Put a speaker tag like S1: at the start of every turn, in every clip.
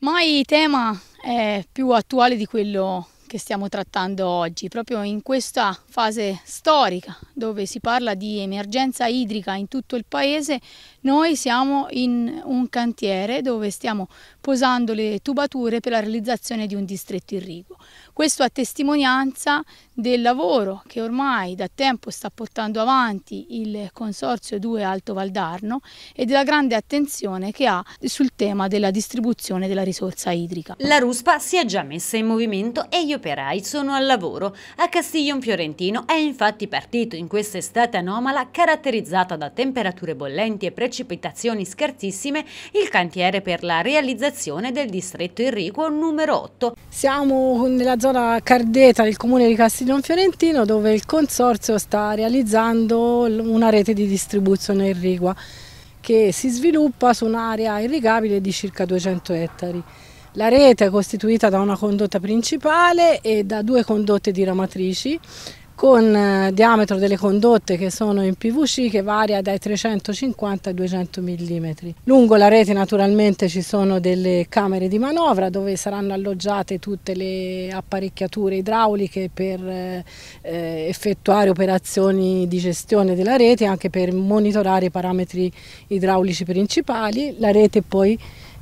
S1: Mai tema è più attuale di quello che stiamo trattando oggi, proprio in questa fase storica dove si parla di emergenza idrica in tutto il paese, noi siamo in un cantiere dove stiamo posando le tubature per la realizzazione di un distretto irriguo. Questo a testimonianza del lavoro che ormai da tempo sta portando avanti il Consorzio 2 Alto Valdarno e della grande attenzione che ha sul tema della distribuzione della risorsa idrica. La
S2: Ruspa si è già messa in movimento e gli operai sono al lavoro. A Castiglion Fiorentino è infatti partito in questa estate anomala caratterizzata da temperature bollenti e precipitazioni scarsissime il cantiere per la realizzazione del distretto irriguo
S3: numero 8. Siamo con nella zona Cardeta del comune di Castiglione Fiorentino dove il consorzio sta realizzando una rete di distribuzione irrigua che si sviluppa su un'area irrigabile di circa 200 ettari. La rete è costituita da una condotta principale e da due condotte diramatrici con eh, diametro delle condotte che sono in PVC che varia dai 350 ai 200 mm. Lungo la rete naturalmente ci sono delle camere di manovra dove saranno alloggiate tutte le apparecchiature idrauliche per eh, eh effettuare operazioni di gestione della rete anche per monitorare i parametri idraulici principali. La rete poi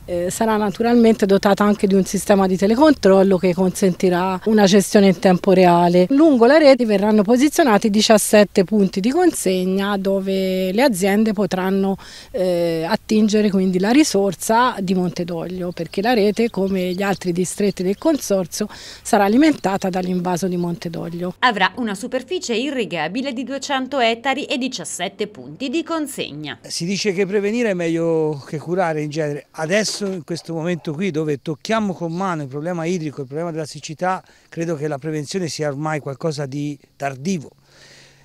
S3: eh, sarà naturalmente dotata anche di un sistema di telecontrollo che consentirà una gestione in tempo reale. Lungo la rete verranno posizionati 17 punti di consegna dove le aziende potranno eh, attingere quindi la risorsa di Montedoglio perché la rete come gli altri distretti del consorzio sarà alimentata dall'invaso di Montedoglio.
S2: Avrà una superficie irrigabile di 200 ettari e 17 punti di consegna.
S4: Si dice che prevenire è meglio che curare in genere. Adesso adesso in questo momento qui dove tocchiamo con mano il problema idrico, il problema della siccità, credo che la prevenzione sia ormai qualcosa di tardivo.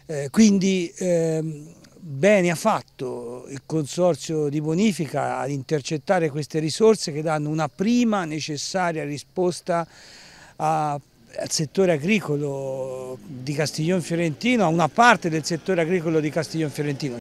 S4: Eh, quindi ehm, bene ha fatto il Consorzio di Bonifica ad intercettare queste risorse che danno una prima necessaria risposta a al settore agricolo di Castiglione Fiorentino, a una parte del settore agricolo di Castiglione Fiorentino.